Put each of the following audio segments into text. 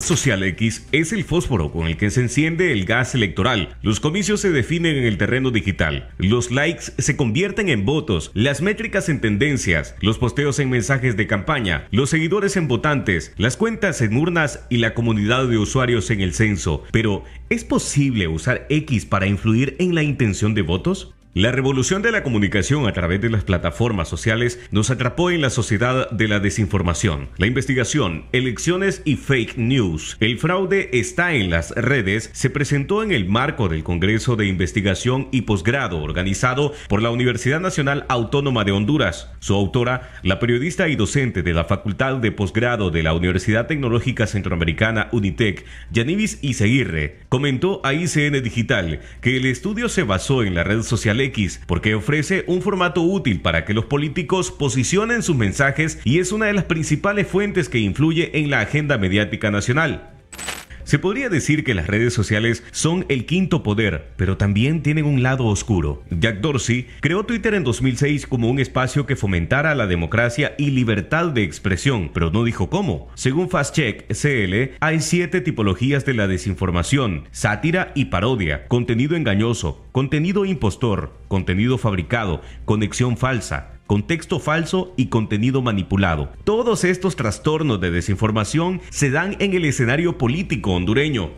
Social X es el fósforo con el que se enciende el gas electoral. Los comicios se definen en el terreno digital. Los likes se convierten en votos, las métricas en tendencias, los posteos en mensajes de campaña, los seguidores en votantes, las cuentas en urnas y la comunidad de usuarios en el censo. Pero, ¿es posible usar X para influir en la intención de votos? La revolución de la comunicación a través de las plataformas sociales nos atrapó en la sociedad de la desinformación, la investigación, elecciones y fake news. El fraude está en las redes se presentó en el marco del Congreso de Investigación y Posgrado organizado por la Universidad Nacional Autónoma de Honduras. Su autora, la periodista y docente de la Facultad de Posgrado de la Universidad Tecnológica Centroamericana UNITEC, Yanivis Iseguirre, comentó a ICN Digital que el estudio se basó en la red social X, porque ofrece un formato útil para que los políticos posicionen sus mensajes y es una de las principales fuentes que influye en la agenda mediática nacional. Se podría decir que las redes sociales son el quinto poder, pero también tienen un lado oscuro. Jack Dorsey creó Twitter en 2006 como un espacio que fomentara la democracia y libertad de expresión, pero no dijo cómo. Según Check CL, hay siete tipologías de la desinformación, sátira y parodia, contenido engañoso, contenido impostor, contenido fabricado, conexión falsa, contexto falso y contenido manipulado. Todos estos trastornos de desinformación se dan en el escenario político hondureño.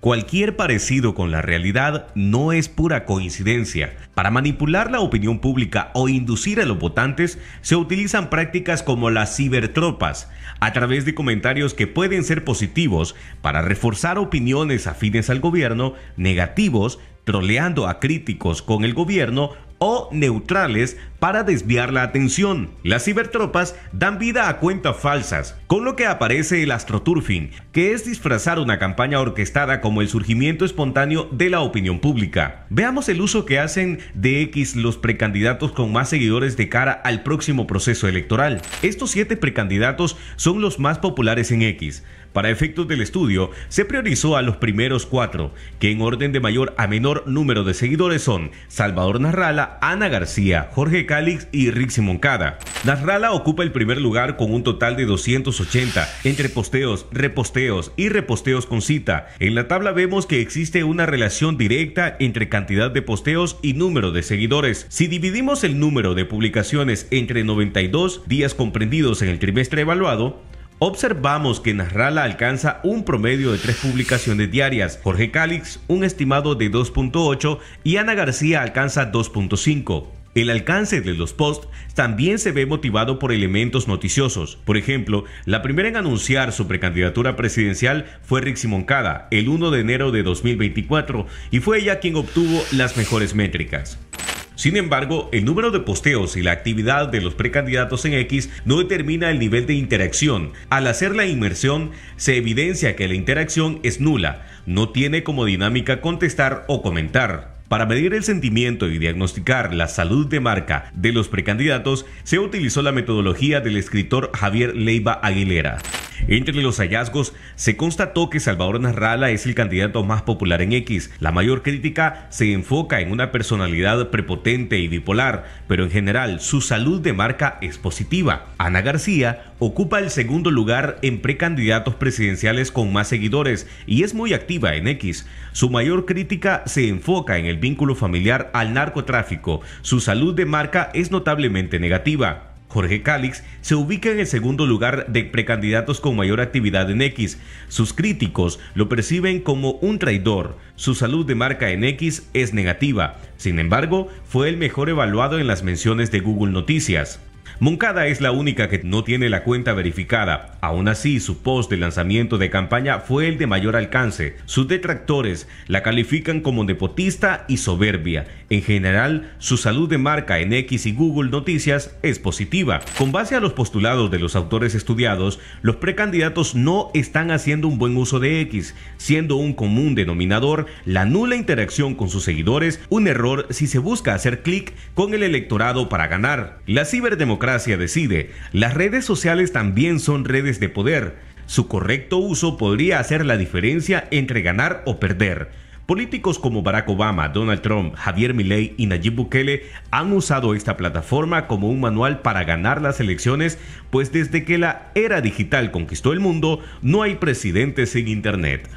Cualquier parecido con la realidad no es pura coincidencia. Para manipular la opinión pública o inducir a los votantes, se utilizan prácticas como las cibertropas, a través de comentarios que pueden ser positivos para reforzar opiniones afines al gobierno, negativos, troleando a críticos con el gobierno o neutrales para desviar la atención. Las cibertropas dan vida a cuentas falsas, con lo que aparece el astroturfing, que es disfrazar una campaña orquestada como el surgimiento espontáneo de la opinión pública. Veamos el uso que hacen de X los precandidatos con más seguidores de cara al próximo proceso electoral. Estos siete precandidatos son los más populares en X. Para efectos del estudio, se priorizó a los primeros cuatro, que en orden de mayor a menor número de seguidores son Salvador Narrala, Ana García, Jorge Cálix y Rixi Moncada. Narrala ocupa el primer lugar con un total de 280 entre posteos, reposteos y reposteos con cita. En la tabla vemos que existe una relación directa entre cantidad de posteos y número de seguidores. Si dividimos el número de publicaciones entre 92 días comprendidos en el trimestre evaluado, Observamos que Narrala alcanza un promedio de tres publicaciones diarias, Jorge Calix un estimado de 2.8 y Ana García alcanza 2.5. El alcance de los posts también se ve motivado por elementos noticiosos. Por ejemplo, la primera en anunciar su precandidatura presidencial fue Rixi Moncada el 1 de enero de 2024 y fue ella quien obtuvo las mejores métricas. Sin embargo, el número de posteos y la actividad de los precandidatos en X no determina el nivel de interacción. Al hacer la inmersión, se evidencia que la interacción es nula, no tiene como dinámica contestar o comentar. Para medir el sentimiento y diagnosticar la salud de marca de los precandidatos, se utilizó la metodología del escritor Javier Leiva Aguilera. Entre los hallazgos se constató que Salvador Narrala es el candidato más popular en X. La mayor crítica se enfoca en una personalidad prepotente y bipolar, pero en general su salud de marca es positiva. Ana García ocupa el segundo lugar en precandidatos presidenciales con más seguidores y es muy activa en X. Su mayor crítica se enfoca en el vínculo familiar al narcotráfico. Su salud de marca es notablemente negativa. Jorge Calix, se ubica en el segundo lugar de precandidatos con mayor actividad en X. Sus críticos lo perciben como un traidor. Su salud de marca en X es negativa. Sin embargo, fue el mejor evaluado en las menciones de Google Noticias. Moncada es la única que no tiene la cuenta verificada. Aún así, su post de lanzamiento de campaña fue el de mayor alcance. Sus detractores la califican como nepotista y soberbia. En general, su salud de marca en X y Google Noticias es positiva. Con base a los postulados de los autores estudiados, los precandidatos no están haciendo un buen uso de X, siendo un común denominador la nula interacción con sus seguidores, un error si se busca hacer clic con el electorado para ganar. La ciberdemocracia Decide, las redes sociales también son redes de poder. Su correcto uso podría hacer la diferencia entre ganar o perder. Políticos como Barack Obama, Donald Trump, Javier Milley y Nayib Bukele han usado esta plataforma como un manual para ganar las elecciones, pues desde que la era digital conquistó el mundo, no hay presidentes sin Internet.